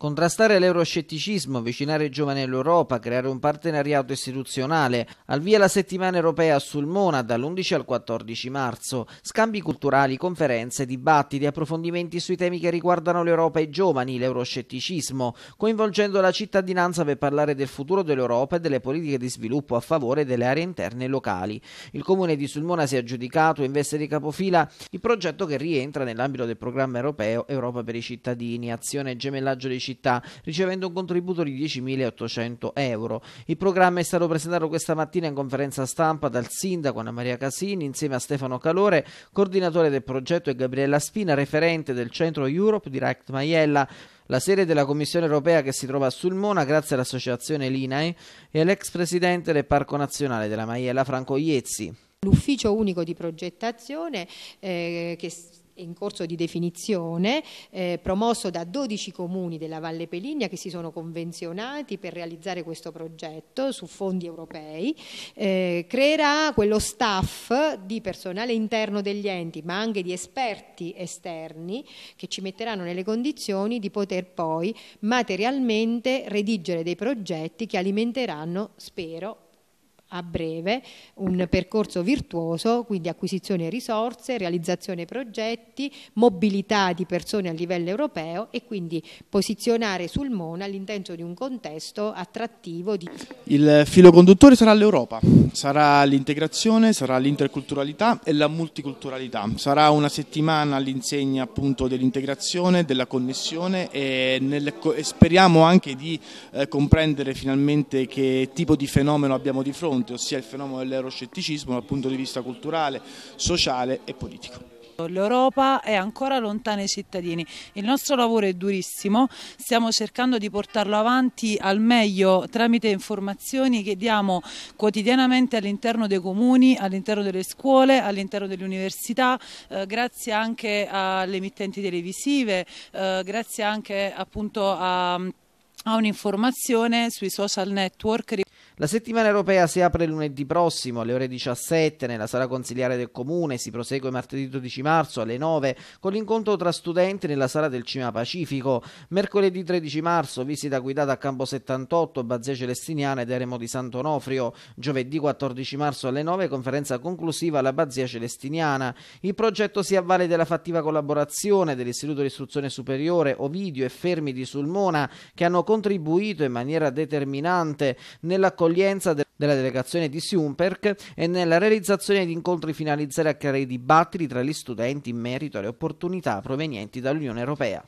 Contrastare l'euroscetticismo, avvicinare i giovani all'Europa, creare un partenariato istituzionale, al via la settimana europea a Sulmona dall'11 al 14 marzo, scambi culturali, conferenze, dibattiti, approfondimenti sui temi che riguardano l'Europa e i giovani, l'euroscetticismo, coinvolgendo la cittadinanza per parlare del futuro dell'Europa e delle politiche di sviluppo a favore delle aree interne e locali. Il comune di Sulmona si è aggiudicato in veste di capofila il progetto che rientra nell'ambito del programma europeo Europa per i cittadini, azione e gemellaggio dei cittadini città, ricevendo un contributo di 10.800 euro. Il programma è stato presentato questa mattina in conferenza stampa dal sindaco Anna Maria Casini insieme a Stefano Calore, coordinatore del progetto, e Gabriella Spina, referente del centro Europe Direct Maiella. La sede della Commissione europea che si trova a Sulmona, grazie all'associazione Linae, e all'ex presidente del Parco Nazionale della Maiella, Franco Iezzi. L'ufficio unico di progettazione eh, che in corso di definizione, eh, promosso da 12 comuni della Valle Peligna che si sono convenzionati per realizzare questo progetto su fondi europei, eh, creerà quello staff di personale interno degli enti ma anche di esperti esterni che ci metteranno nelle condizioni di poter poi materialmente redigere dei progetti che alimenteranno, spero, a breve un percorso virtuoso, quindi acquisizione risorse, realizzazione progetti, mobilità di persone a livello europeo e quindi posizionare sul Mona all'interno di un contesto attrattivo. Di... Il filo conduttore sarà l'Europa, sarà l'integrazione, sarà l'interculturalità e la multiculturalità, sarà una settimana all'insegna appunto dell'integrazione, della connessione e, nel, e speriamo anche di eh, comprendere finalmente che tipo di fenomeno abbiamo di fronte fronte, ossia il fenomeno dell'euroscetticismo dal punto di vista culturale, sociale e politico. L'Europa è ancora lontana ai cittadini, il nostro lavoro è durissimo, stiamo cercando di portarlo avanti al meglio tramite informazioni che diamo quotidianamente all'interno dei comuni, all'interno delle scuole, all'interno delle università, eh, grazie anche alle emittenti televisive, eh, grazie anche appunto a, a un'informazione sui social network. La settimana europea si apre lunedì prossimo alle ore 17 nella sala consigliare del comune, si prosegue martedì 12 marzo alle 9 con l'incontro tra studenti nella sala del Cima Pacifico. Mercoledì 13 marzo visita guidata a Campo 78, Bazia Celestiniana ed Eremo di Sant'Onofrio. Giovedì 14 marzo alle 9 conferenza conclusiva alla Bazia Celestiniana. Il progetto si avvale della fattiva collaborazione dell'Istituto di Istruzione Superiore Ovidio e Fermi di Sulmona che hanno contribuito in maniera determinante nell'accoglienza l'accoglienza de- della delegazione di Siumperk e nella realizzazione di incontri finalizzati a creare dibattiti tra gli studenti in merito alle opportunità provenienti dall'Unione Europea.